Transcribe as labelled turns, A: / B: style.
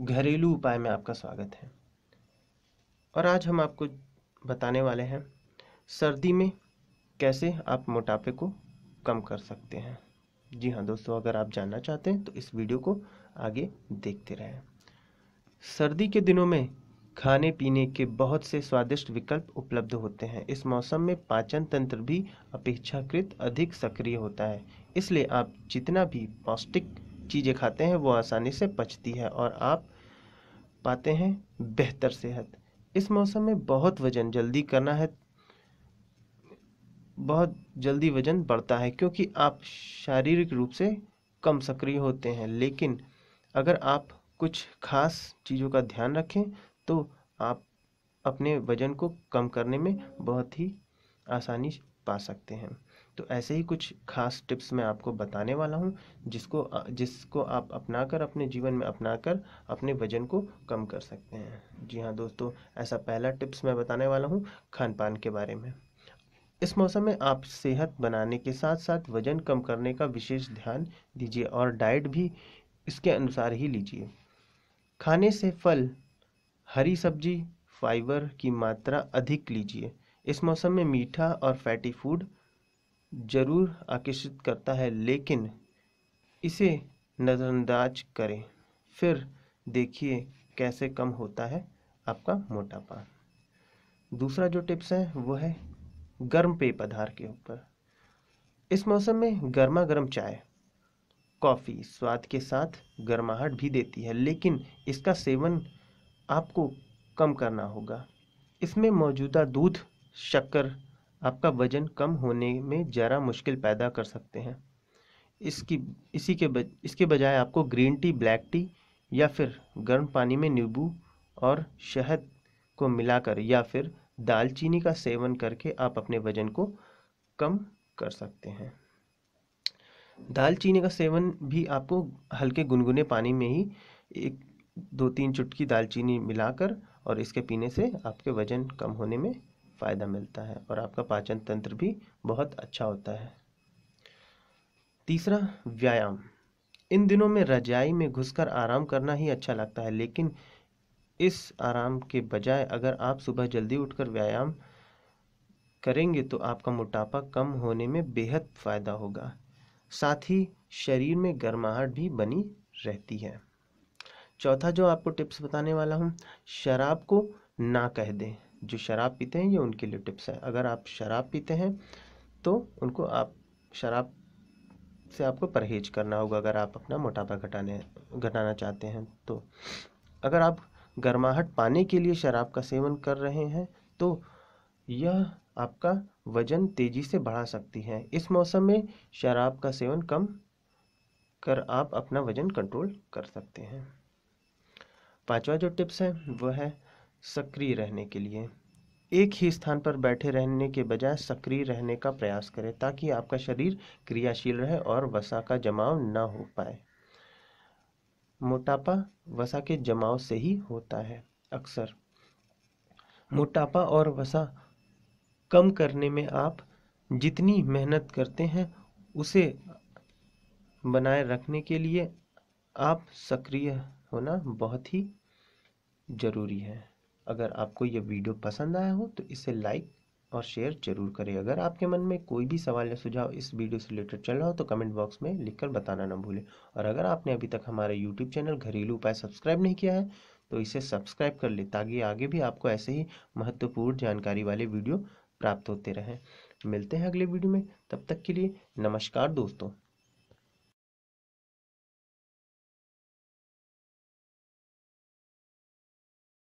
A: घरेलू उपाय में आपका स्वागत है और आज हम आपको बताने वाले हैं सर्दी में कैसे आप मोटापे को कम कर सकते हैं जी हाँ दोस्तों अगर आप जानना चाहते हैं तो इस वीडियो को आगे देखते रहें सर्दी के दिनों में खाने पीने के बहुत से स्वादिष्ट विकल्प उपलब्ध होते हैं इस मौसम में पाचन तंत्र भी अपेक्षाकृत अधिक सक्रिय होता है इसलिए आप जितना भी पौष्टिक चीज़ें खाते हैं वो आसानी से पचती है और आप पाते हैं बेहतर सेहत इस मौसम में बहुत वजन जल्दी करना है बहुत जल्दी वजन बढ़ता है क्योंकि आप शारीरिक रूप से कम सक्रिय होते हैं लेकिन अगर आप कुछ खास चीज़ों का ध्यान रखें तो आप अपने वजन को कम करने में बहुत ही आसानी पा सकते हैं तो ऐसे ही कुछ खास टिप्स मैं आपको बताने वाला हूँ जिसको जिसको आप अपना कर अपने जीवन में अपना कर अपने वजन को कम कर सकते हैं जी हाँ दोस्तों ऐसा पहला टिप्स मैं बताने वाला हूँ खान पान के बारे में इस मौसम में आप सेहत बनाने के साथ साथ वजन कम करने का विशेष ध्यान दीजिए और डाइट भी इसके अनुसार ही लीजिए खाने से फल हरी सब्जी फाइबर की मात्रा अधिक लीजिए इस मौसम में मीठा और फैटी फूड जरूर आकर्षित करता है लेकिन इसे नज़रअंदाज करें फिर देखिए कैसे कम होता है आपका मोटापा दूसरा जो टिप्स है वो है गर्म पेय पदार्थ के ऊपर इस मौसम में गर्मा गर्म चाय कॉफ़ी स्वाद के साथ गर्माहट भी देती है लेकिन इसका सेवन आपको कम करना होगा इसमें मौजूदा दूध शक्कर आपका वज़न कम होने में ज़रा मुश्किल पैदा कर सकते हैं इसकी इसी के बज, इसके बजाय आपको ग्रीन टी ब्लैक टी या फिर गर्म पानी में नींबू और शहद को मिलाकर या फिर दालचीनी का सेवन करके आप अपने वज़न को कम कर सकते हैं दालचीनी का सेवन भी आपको हल्के गुनगुने पानी में ही एक दो तीन चुटकी दालचीनी मिलाकर और इसके पीने से आपके वज़न कम होने में फ़ायदा मिलता है और आपका पाचन तंत्र भी बहुत अच्छा होता है तीसरा व्यायाम इन दिनों में रजाई में घुसकर आराम करना ही अच्छा लगता है लेकिन इस आराम के बजाय अगर आप सुबह जल्दी उठकर व्यायाम करेंगे तो आपका मोटापा कम होने में बेहद फ़ायदा होगा साथ ही शरीर में गर्माहट भी बनी रहती है चौथा जो आपको टिप्स बताने वाला हूँ शराब को ना कह दें जो शराब पीते हैं ये उनके लिए टिप्स हैं अगर आप शराब पीते हैं तो उनको आप शराब से आपको परहेज करना होगा अगर आप अपना मोटापा घटाने घटाना चाहते हैं तो अगर आप गर्माहट पाने के लिए शराब का सेवन कर रहे हैं तो यह आपका वजन तेजी से बढ़ा सकती है इस मौसम में शराब का सेवन कम कर आप अपना वजन कंट्रोल कर सकते हैं पांचवा जो टिप्स है वह है सक्रिय रहने के लिए एक ही स्थान पर बैठे रहने के बजाय सक्रिय रहने का प्रयास करें ताकि आपका शरीर क्रियाशील रहे और वसा का जमाव ना हो पाए मोटापा वसा के जमाव से ही होता है अक्सर मोटापा और वसा कम करने में आप जितनी मेहनत करते हैं उसे बनाए रखने के लिए आप सक्रिय होना बहुत ही ज़रूरी है अगर आपको यह वीडियो पसंद आया हो तो इसे लाइक और शेयर जरूर करें अगर आपके मन में कोई भी सवाल या सुझाव इस वीडियो से रिलेटेड चल रहा हो तो कमेंट बॉक्स में लिखकर बताना ना भूलें और अगर आपने अभी तक हमारा यूट्यूब चैनल घरेलू उपाय सब्सक्राइब नहीं किया है तो इसे सब्सक्राइब कर लें ताकि आगे भी आपको ऐसे ही महत्वपूर्ण जानकारी वाले वीडियो प्राप्त होते रहें मिलते हैं अगले वीडियो में तब तक के लिए नमस्कार दोस्तों